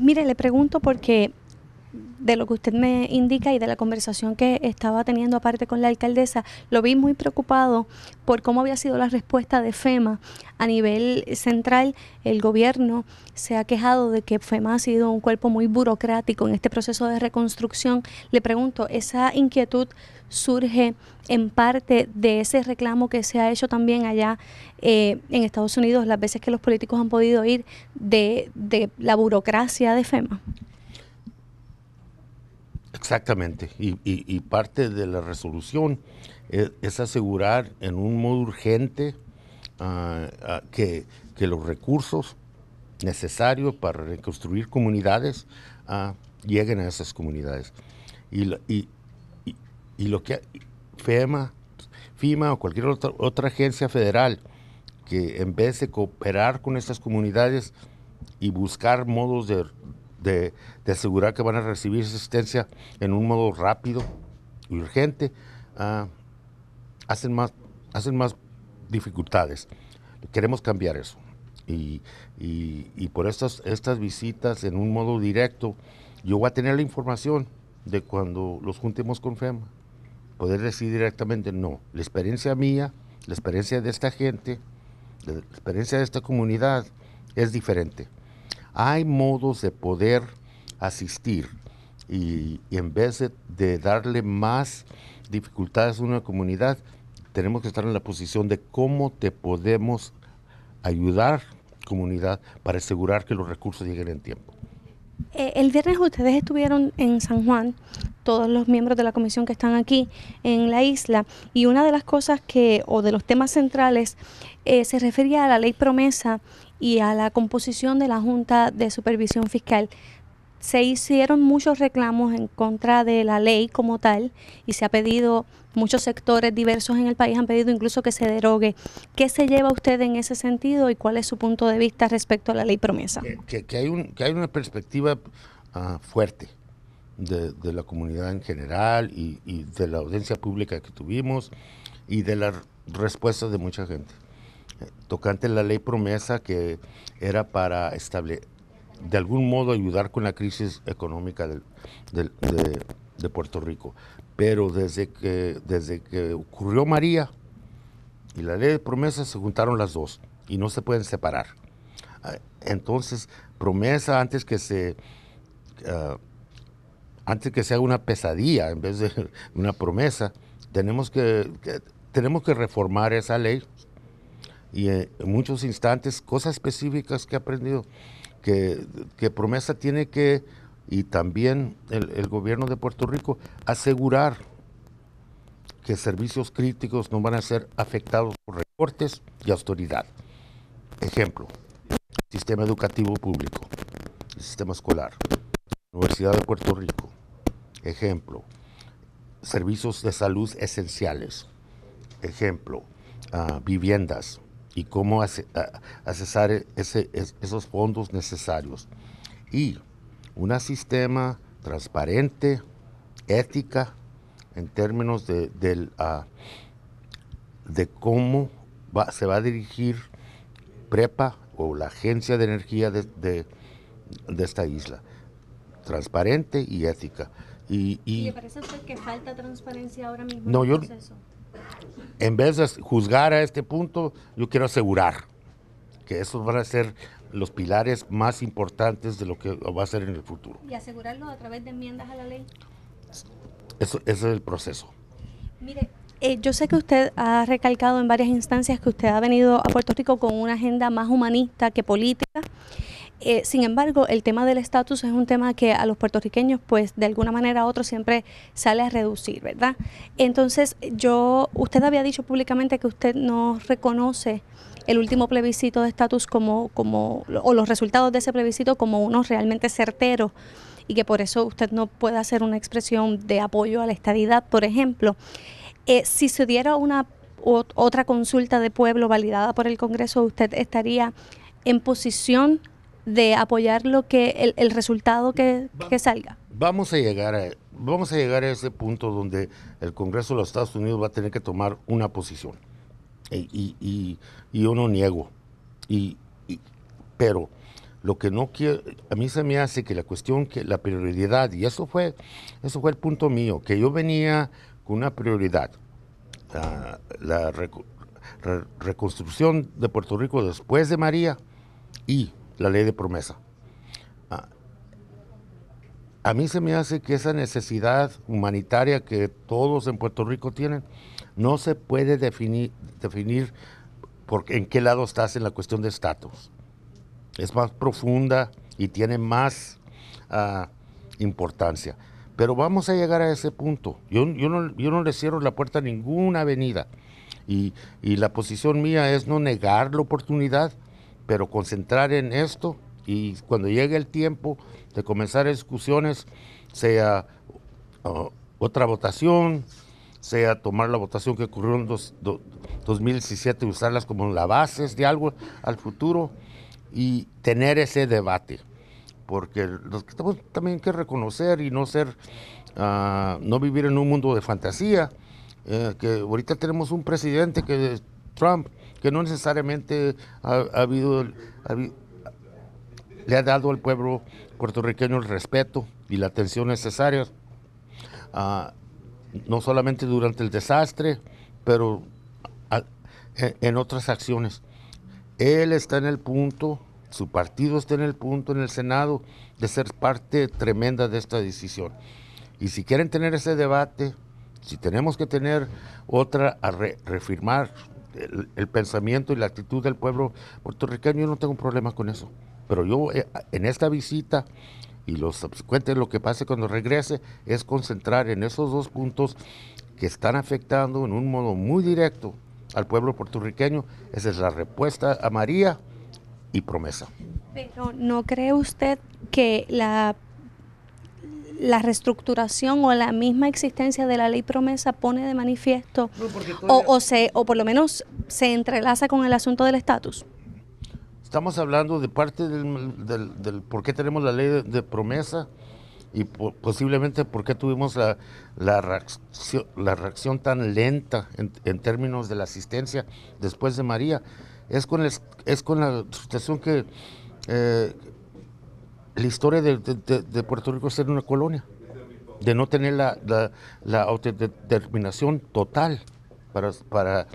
Mire, le pregunto porque de lo que usted me indica y de la conversación que estaba teniendo aparte con la alcaldesa, lo vi muy preocupado por cómo había sido la respuesta de FEMA a nivel central. El gobierno se ha quejado de que FEMA ha sido un cuerpo muy burocrático en este proceso de reconstrucción. Le pregunto, ¿esa inquietud surge en parte de ese reclamo que se ha hecho también allá eh, en Estados Unidos las veces que los políticos han podido ir de, de la burocracia de FEMA? Exactamente, y, parte de la resolución es, asegurar en un modo urgente ah, ah, que, los recursos necesarios para reconstruir comunidades ah, lleguen a esas comunidades. Y, lo, que FEMA, FEMA o cualquier otra, otra agencia federal que en vez de cooperar con estas comunidades y buscar modos de, de, asegurar que van a recibir asistencia en un modo rápido y urgente, ah, hacen, más, dificultades. Queremos cambiar eso. Y, por estas, estas visitas en un modo directo, yo voy a tener la información de cuando los juntemos con FEMA. Poder decir directamente, no, la experiencia mía, la experiencia de esta gente, la experiencia de esta comunidad es diferente. Hay modos de poder asistir y, en vez de, darle más dificultades a una comunidad, tenemos que estar en la posición de cómo te podemos ayudar comunidad para asegurar que los recursos lleguen en tiempo. Eh, el viernes ustedes estuvieron en San Juan todos los miembros de la comisión que están aquí en la isla. Y una de las cosas que, o de los temas centrales, eh, se refería a la ley promesa y a la composición de la Junta de Supervisión Fiscal. Se hicieron muchos reclamos en contra de la ley como tal y se ha pedido, muchos sectores diversos en el país han pedido incluso que se derogue. ¿Qué se lleva usted en ese sentido y cuál es su punto de vista respecto a la ley promesa? Que, hay, que hay una perspectiva ah, fuerte de, la comunidad en general y, de la audiencia pública que tuvimos y de las respuestas de mucha gente. Tocante la ley promesa que era para estable, de algún modo ayudar con la crisis económica de, Puerto Rico. Pero desde que, desde que ocurrió María y la ley de promesa se juntaron las dos y no se pueden separar. Ah, entonces, promesa antes que se ah, antes que sea una pesadilla en vez de una promesa, tenemos que, tenemos que reformar esa ley y eh, en muchos instantes cosas específicas que he aprendido, que, promesa tiene que, y también el, el, gobierno de Puerto Rico, asegurar que servicios críticos no van a ser afectados por recortes y autoridad. Ejemplo, sistema educativo público, sistema escolar, Universidad de Puerto Rico, Ejemplo, servicios de salud esenciales. Ejemplo, ah, viviendas y cómo ah, accesar e-, esos fondos necesarios. Y un sistema transparente, ética, en términos de, ah, de cómo se va a dirigir PREPA o la Agencia de Energía de esta isla. Transparente y ética. Y, ¿Le parece a usted que falta transparencia ahora mismo? No, en el yo, en vez de juzgar a este punto, yo quiero asegurar que esos van a ser los pilares más importantes de lo que va a ser en el futuro. ¿Y asegurarlo a través de enmiendas a la ley? Eso, ese es el proceso. Mire, eh, yo sé que usted ha recalcado en varias instancias que usted ha venido a Puerto Rico con una agenda más humanista que política. Eh, sin embargo, el tema del estatus es un tema que a los puertorriqueños, pues de alguna manera u otra siempre sale a reducir, ¿verdad? Entonces, yo, usted había dicho públicamente que usted no reconoce el último plebiscito de estatus como, como, o los resultados de ese plebiscito como unos realmente certeros y que por eso usted no puede hacer una expresión de apoyo a la estadidad, por ejemplo. Eh, si se diera una otra consulta de pueblo validada por el Congreso, usted estaría en posición de apoyar lo que el, el resultado que, que, salga. Vamos a llegar a vamos a llegar a ese punto donde el Congreso de los Estados Unidos va a tener que tomar una posición. Y, y, y, yo no niego. Y, pero lo que no quiero, a mí se me hace que la cuestión, que la prioridad, y eso fue, eso fue el punto mío, que yo venía con una prioridad, la, reconstrucción de Puerto Rico después de María y la ley de promesa. Ah, a mí se me hace que esa necesidad humanitaria que todos en Puerto Rico tienen no se puede definir, definir por, en qué lado estás en la cuestión de estatus. Es más profunda y tiene más ah, importancia. Pero vamos a llegar a ese punto. Yo, yo, no, yo le cierro la puerta a ninguna avenida. Y, y la posición mía es no negar la oportunidad, pero concentrar en esto y cuando llegue el tiempo de comenzar discusiones, sea ah, otra votación, sea tomar la votación que ocurrió en 2017 y usarlas como la base de algo al futuro y tener ese debate. Porque los que tenemos también que reconocer y no ser, ah, no vivir en un mundo de fantasía, eh, que ahorita tenemos un presidente que Trump que no necesariamente ha, habido, le ha dado al pueblo puertorriqueño el respeto y la atención necesaria, ah, no solamente durante el desastre, pero en, otras acciones. Él está en el punto, su partido está en el punto en el Senado de ser parte tremenda de esta decisión. Y si quieren tener ese debate, si tenemos que tener otra, a refirmar el, pensamiento y la actitud del pueblo puertorriqueño, yo no tengo problemas con eso. Pero yo eh, en esta visita y los subsecuentes, lo que pase cuando regrese, es concentrar en esos dos puntos que están afectando en un modo muy directo al pueblo puertorriqueño. Esa es la respuesta a María y promesa. Pero ¿no cree usted que la la reestructuración o la misma existencia de la ley promesa pone de manifiesto o, o, se, o por lo menos se entrelaza con el asunto del estatus? Estamos hablando de parte del, del, por qué tenemos la ley de, promesa y posiblemente por qué tuvimos la, la, reacción, la reacción tan lenta en, términos de la asistencia después de María. Es con, es con la situación que, eh, la historia de, Puerto Rico es ser una colonia, de no tener la, autodeterminación total para,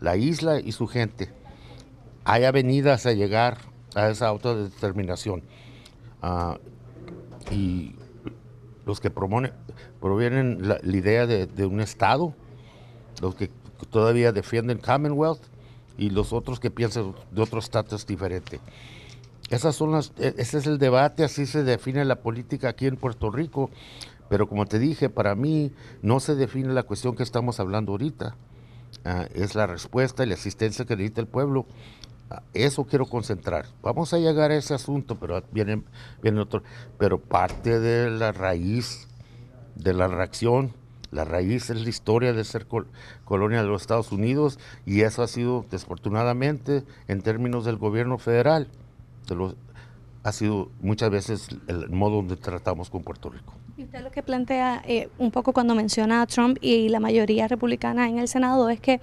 la isla y su gente. Hay avenidas a llegar a esa autodeterminación. Ah, y los que provienen la, idea de, de, un Estado, los que todavía defienden Commonwealth y los otros que piensan de otro estatus diferente. Esas son las, e, ese es el debate, así se define la política aquí en Puerto Rico. Pero como te dije, para mí no se define la cuestión que estamos hablando ahorita. Ah, es la respuesta y la asistencia que necesita el pueblo. Ah, eso quiero concentrar. Vamos a llegar a ese asunto, pero ah, viene, otro. Pero parte de la raíz de la reacción, la raíz es la historia de ser colonia de los Estados Unidos y eso ha sido, desafortunadamente, en términos del gobierno federal ha sido muchas veces el modo donde tratamos con Puerto Rico. Y usted lo que plantea eh, un poco cuando menciona a Trump y la mayoría republicana en el Senado es que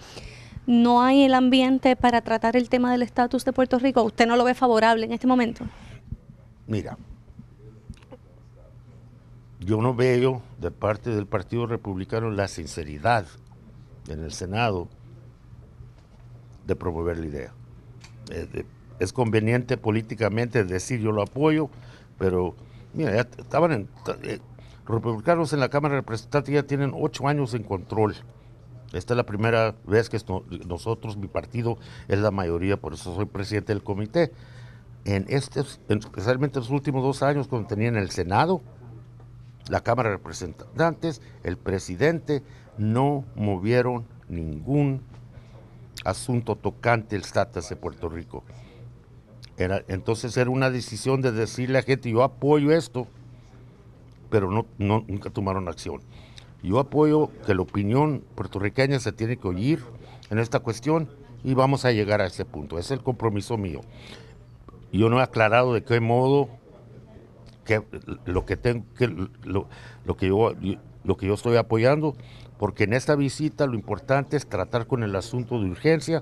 no hay el ambiente para tratar el tema del estatus de Puerto Rico. ¿Usted no lo ve favorable en este momento? Mira, yo no veo de parte del Partido Republicano la sinceridad en el Senado de promover la idea. Eh, es conveniente políticamente decir yo lo apoyo, pero mira, ya estaban en, eh, republicanos en la Cámara de Representantes ya tienen ocho años en control. Esta es la primera vez que nosotros, mi partido, es la mayoría, por eso soy presidente del comité. En estos, especialmente los últimos dos años, cuando tenían el Senado, la Cámara de Representantes, el presidente, no movieron ningún asunto tocante el status de Puerto Rico entonces era una decisión de decirle a la gente, yo apoyo esto, pero no, nunca tomaron acción. Yo apoyo que la opinión puertorriqueña se tiene que oír en esta cuestión y vamos a llegar a ese punto. es el compromiso mío. Yo no he aclarado de qué modo que, lo que tengo lo, que lo que yo estoy apoyando, porque en esta visita lo importante es tratar con el asunto de urgencia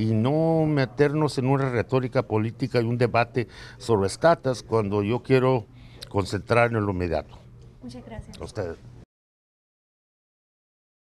y no meternos en una retórica política y un debate sobre estatas cuando yo quiero concentrarme en lo inmediato. Muchas gracias.